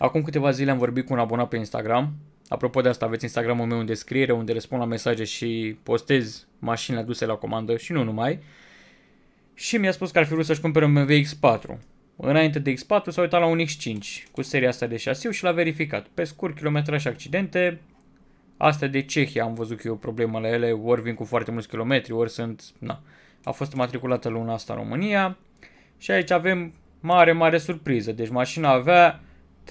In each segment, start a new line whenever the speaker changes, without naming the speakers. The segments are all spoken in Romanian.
Acum câteva zile am vorbit cu un abonat pe Instagram. Apropo de asta, aveți Instagramul meu în descriere, unde răspund la mesaje și postez mașinile aduse la comandă și nu numai. Și mi-a spus că ar fi vrut să-și cumpere un BMW X4. Înainte de X4 s-a uitat la un X5 cu seria asta de șasiu și l-a verificat. Pe scurt, kilometraj și accidente, Astea de Cehia am văzut că e o problemă la ele, ori vin cu foarte mulți kilometri, ori sunt, na, a fost matriculată luna asta în România. Și aici avem mare, mare surpriză. Deci mașina avea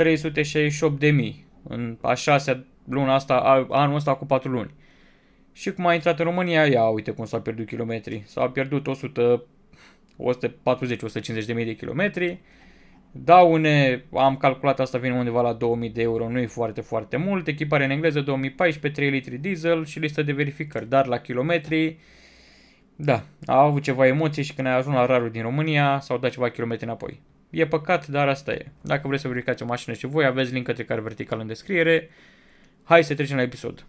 368.000 în a șasea luna asta, anul ăsta cu 4 luni. Și cum a intrat în România, ia uite cum s-au pierdut kilometri. S-au pierdut 100, 140-150 de mii de kilometri. Daune, am calculat asta vine undeva la 2000 de euro, nu e foarte, foarte mult. Echipare în engleză 2014, 3 litri diesel și listă de verificări, dar la kilometri, da, a avut ceva emoții și când ai ajuns la rarul din România, s-au dat ceva kilometri înapoi. E păcat, dar asta e. Dacă vreți să verificați o mașină și voi, aveți link către care vertical în descriere. Hai să trecem la episod.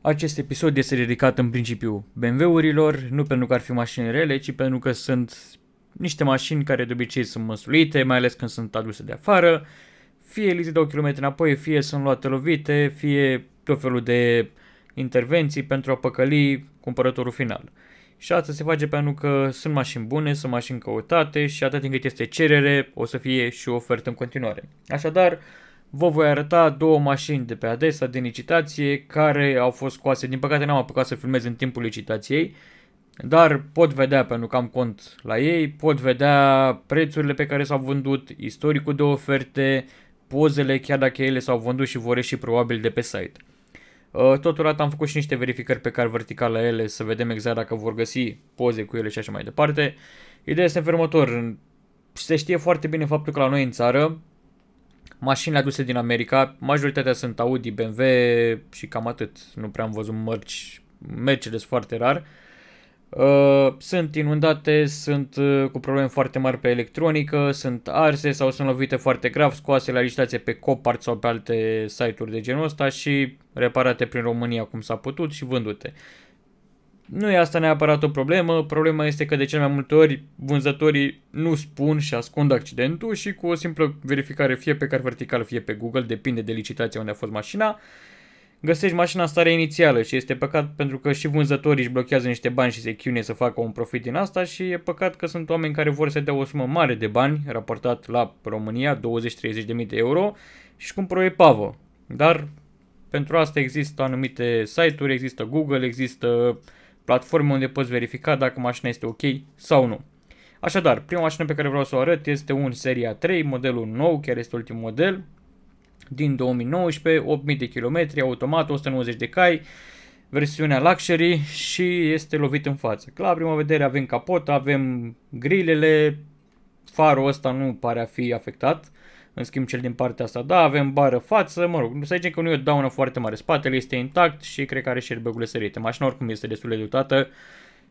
Acest episod este dedicat în principiu BMW-urilor, nu pentru că ar fi mașini rele, ci pentru că sunt niște mașini care de obicei sunt măsulite, mai ales când sunt aduse de afară, fie li se dau kilometri înapoi, fie sunt luate lovite, fie tot felul de intervenții pentru a păcăli cumpărătorul final. Și asta se face pentru că sunt mașini bune, sunt mașini căutate și atât timp cât este cerere, o să fie și ofertă în continuare. Așadar, vă voi arăta două mașini de pe adesa din licitație care au fost scoase. Din păcate n-am apucat să filmez în timpul licitației, dar pot vedea, pentru că am cont la ei, pot vedea prețurile pe care s-au vândut, istoricul de oferte, pozele, chiar dacă ele s-au vândut și vor ieși probabil de pe site. Uh, totodată am făcut și niște verificări pe care vertical la ele să vedem exact dacă vor găsi poze cu ele și așa mai departe. Ideea este în următor. Se știe foarte bine faptul că la noi în țară mașinile aduse din America, majoritatea sunt Audi, BMW și cam atât. Nu prea am văzut mărci, Mercedes foarte rar. Uh, Uh, sunt inundate, sunt uh, cu probleme foarte mari pe electronică, sunt arse sau sunt lovite foarte grav, scoase la licitație pe Copart sau pe alte site-uri de genul ăsta și reparate prin România cum s-a putut și vândute. Nu e asta neapărat o problemă, problema este că de cel mai multe ori vânzătorii nu spun și ascund accidentul și cu o simplă verificare fie pe car vertical, fie pe Google, depinde de licitația unde a fost mașina, uh, găsești mașina în stare inițială și este păcat pentru că și vânzătorii își blochează niște bani și se chiune să facă un profit din asta și e păcat că sunt oameni care vor să dea o sumă mare de bani, raportat la România, 20-30 de mii de euro și cumpără o epavă. Dar pentru asta există anumite site-uri, există Google, există platforme unde poți verifica dacă mașina este ok sau nu. Așadar, prima mașină pe care vreau să o arăt este un Seria 3, modelul nou, chiar este ultimul model, din 2019, 8000 de kilometri, automat, 190 de cai, versiunea luxury și este lovit în față. La prima vedere avem capota, avem grilele, farul ăsta nu pare a fi afectat. În schimb, cel din partea asta, da, avem bară față, mă rog, să zicem că nu e o daună foarte mare. Spatele este intact și cred că are și airbagurile sărite. Mașina oricum este destul de dotată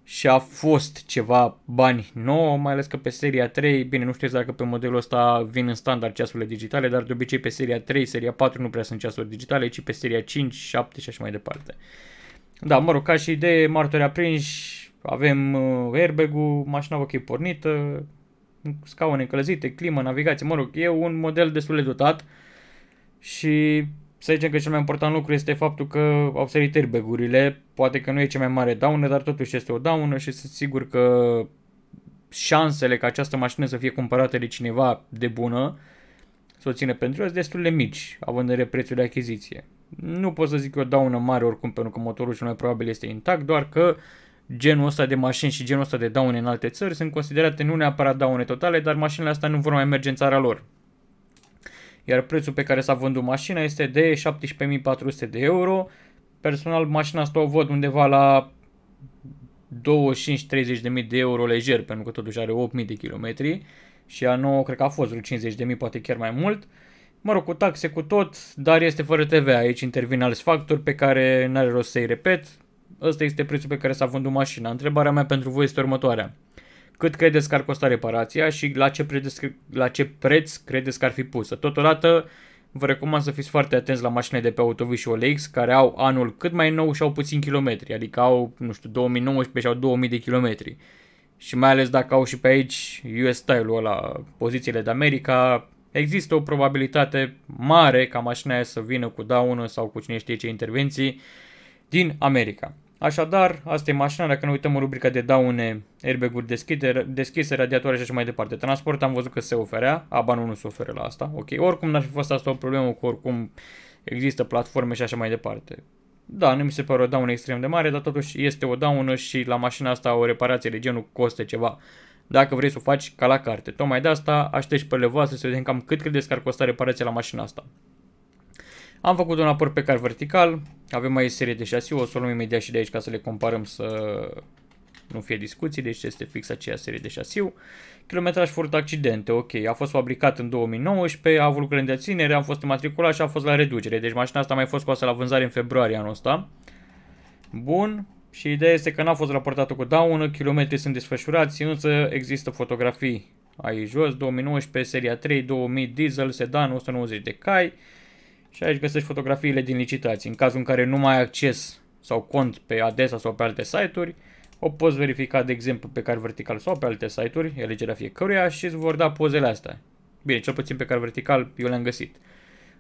și a fost ceva bani nou, mai ales că pe seria 3, bine, nu știu dacă pe modelul ăsta vin în standard ceasurile digitale, dar de obicei pe seria 3, seria 4 nu prea sunt ceasuri digitale, ci pe seria 5, 7 și așa mai departe. Da, mă rog, ca și idee, martori aprinși, avem uh, airbag-ul, mașina ok pornită, scaune încălzite, climă, navigație, mă rog, e un model destul de dotat și să zicem că cel mai important lucru este faptul că au sărit airbag-urile, poate că nu e cea mai mare daună, dar totuși este o daună și sunt sigur că șansele ca această mașină să fie cumpărată de cineva de bună, să o ține pentru el, sunt destul de mici, având în vedere prețul de achiziție. Nu pot să zic o daună mare oricum, pentru că motorul cel mai probabil este intact, doar că genul ăsta de mașini și genul ăsta de daune în alte țări sunt considerate nu neapărat daune totale, dar mașinile astea nu vor mai merge în țara lor iar prețul pe care s-a vândut mașina este de 17.400 de euro. Personal, mașina asta o văd undeva la 25-30.000 de euro lejer, pentru că totuși are 8.000 de kilometri și a nouă cred că a fost vreo 50.000, poate chiar mai mult. Mă rog, cu taxe, cu tot, dar este fără TV. Aici intervin alți factori pe care n-are rost să-i repet. Ăsta este prețul pe care s-a vândut mașina. Întrebarea mea pentru voi este următoarea. Cât credeți că ar costa reparația și la ce, predeți, la ce preț credeți că ar fi pusă? Totodată, vă recomand să fiți foarte atenți la mașinile de pe Autoviz și OLX care au anul cât mai nou și au puțin kilometri, adică au, nu știu, 2019 și au 2000 de kilometri. Și mai ales dacă au și pe aici US style-ul ăla, pozițiile de America, există o probabilitate mare ca mașina aia să vină cu daună sau cu cine știe ce intervenții din America. Așadar, asta e mașina, dacă ne uităm în rubrica de daune, airbag-uri deschise, deschise, radiatoare și așa mai departe. Transport am văzut că se oferea, aba nu, nu se oferă la asta, ok. Oricum n-ar fi fost asta o problemă, cu oricum există platforme și așa mai departe. Da, nu mi se pare o daună extrem de mare, dar totuși este o daună și la mașina asta o reparație de genul costă ceva. Dacă vrei să o faci ca la carte. Tocmai de asta aștept pe voastre să vedem cam cât credeți că ar costa reparația la mașina asta. Am făcut un apăr pe car vertical, avem mai serie de șasiu, o să o luăm imediat și de aici ca să le comparăm să nu fie discuții, deci este fix aceea serie de șasiu. Kilometraj furt accidente, ok, a fost fabricat în 2019, a avut lucrări de ținere, am fost matriculat și a fost la reducere, deci mașina asta a mai fost scoasă la vânzare în februarie anul ăsta. Bun, și ideea este că n-a fost raportată cu daună, kilometrii sunt desfășurați, însă există fotografii aici jos, 2019, seria 3, 2000, diesel, sedan, 190 de cai, și aici găsești fotografiile din licitații. În cazul în care nu mai ai acces sau cont pe adesa sau pe alte site-uri, o poți verifica, de exemplu, pe care vertical sau pe alte site-uri, alegerea fiecăruia și îți vor da pozele astea. Bine, cel puțin pe care vertical eu le-am găsit.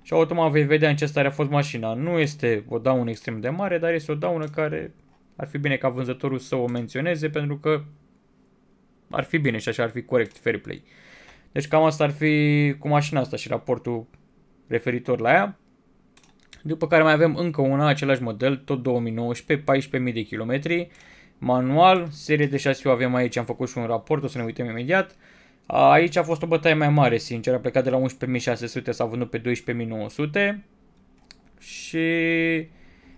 Și automat vei vedea în ce stare a fost mașina. Nu este o daună extrem de mare, dar este o daună care ar fi bine ca vânzătorul să o menționeze pentru că ar fi bine și așa ar fi corect fair play. Deci cam asta ar fi cu mașina asta și raportul referitor la ea. După care mai avem încă una, același model, tot 2019, 14.000 de kilometri, manual, serie de șasiu avem aici, am făcut și un raport, o să ne uităm imediat. Aici a fost o bătaie mai mare, sincer, a plecat de la 11.600, s-a vândut pe 12.900 și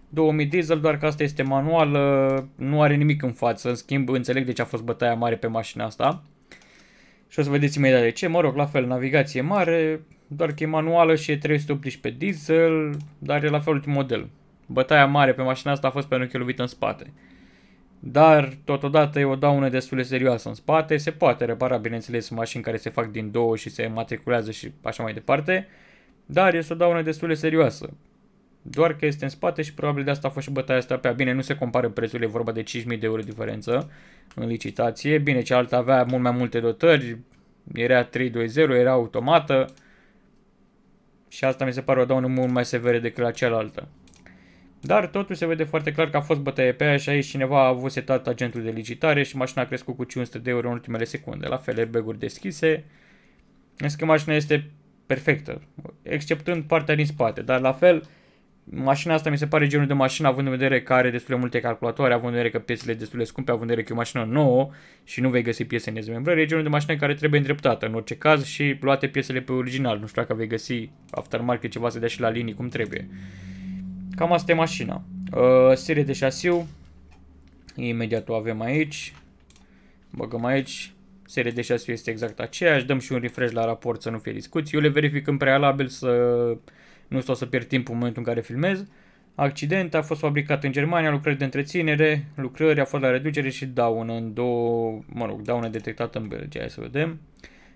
2000 diesel, doar că asta este manual, ă, nu are nimic în față, în schimb înțeleg de ce a fost bătaia mare pe mașina asta. Și o să vedeți imediat de ce, mă rog, la fel, navigație mare, doar că e manuală și e 318 diesel, dar e la fel ultim model. Bătaia mare pe mașina asta a fost pentru că e lovit în spate. Dar, totodată, e o daună destul de serioasă în spate. Se poate repara, bineînțeles, mașini care se fac din două și se matriculează și așa mai departe. Dar este o daună destul de serioasă. Doar că este în spate și probabil de asta a fost și bătaia asta pe Bine, nu se compară prețul, e vorba de 5.000 de euro diferență în licitație. Bine, cealaltă avea mult mai multe dotări, era 320, era automată. Și asta mi se pare o daună mult mai severă decât la cealaltă. Dar totul se vede foarte clar că a fost bătaie pe aia și aici cineva a avut setat agentul de licitare și mașina a crescut cu 500 de euro în ultimele secunde. La fel, airbag deschise. Însă că mașina este perfectă, exceptând partea din spate, dar la fel Mașina asta mi se pare genul de mașină, având în vedere că are destul de multe calculatoare, având în vedere că piesele destul de scumpe, având în vedere că e o mașină nouă și nu vei găsi piese în dezmembrări, e genul de mașină care trebuie îndreptată în orice caz și luate piesele pe original. Nu știu dacă vei găsi aftermarket ceva să dea și la linii cum trebuie. Cam asta e mașina. Uh, serie de șasiu, imediat o avem aici, băgăm aici, serie de șasiu este exact aceeași, dăm și un refresh la raport să nu fie discuții, eu le verific în prealabil să nu stau să pierd timpul în momentul în care filmez. Accident a fost fabricat în Germania, lucrări de întreținere, lucrări a fost la reducere și daună în două, mă rog, daună detectată în Belgia, hai să vedem.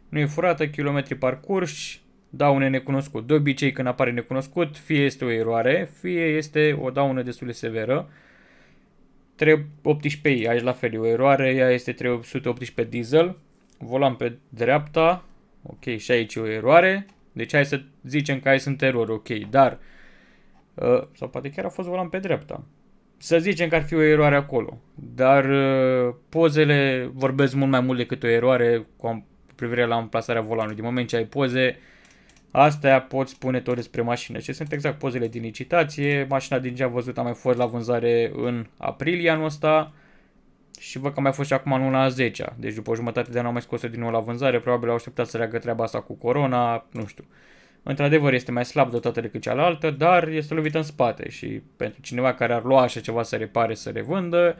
Nu e furată, kilometri parcurși, daune necunoscut. De obicei când apare necunoscut, fie este o eroare, fie este o daună destul de severă. 318i, aici la fel e o eroare, ea este 318 diesel, volan pe dreapta, ok, și aici e o eroare, deci hai să zicem că ai sunt erori, ok, dar... Uh, sau poate chiar a fost volan pe dreapta. Să zicem că ar fi o eroare acolo, dar uh, pozele vorbesc mult mai mult decât o eroare cu privire la amplasarea volanului. Din moment ce ai poze, astea poți spune tot despre mașină. Ce sunt exact pozele din licitație, mașina din ce am văzut a mai fost la vânzare în aprilie anul ăsta, și văd că mai fost și acum în luna a 10 Deci după jumătate de an am mai scos-o din nou la vânzare, probabil au așteptat să leagă treaba asta cu corona, nu știu. Într-adevăr este mai slab dotată decât cealaltă, dar este lovită în spate și pentru cineva care ar lua așa ceva să repare, să revândă,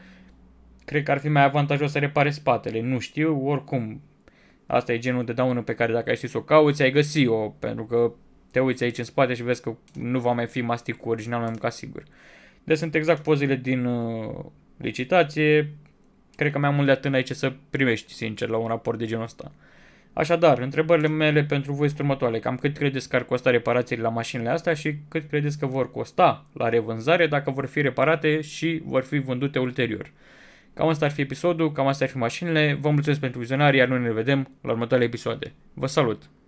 cred că ar fi mai avantajos să repare spatele. Nu știu, oricum, asta e genul de daună pe care dacă ai ști să o cauți, ai găsi-o, pentru că te uiți aici în spate și vezi că nu va mai fi masticul original, mai mult ca sigur. Deci sunt exact pozele din uh, licitație, Cred că mai mult de atât ai ce să primești, sincer, la un raport de genul ăsta. Așadar, întrebările mele pentru voi sunt următoarele. Cam cât credeți că ar costa reparațiile la mașinile astea și cât credeți că vor costa la revânzare dacă vor fi reparate și vor fi vândute ulterior. Cam asta ar fi episodul, cam asta ar fi mașinile. Vă mulțumesc pentru vizionare, iar noi ne vedem la următoarele episoade. Vă salut!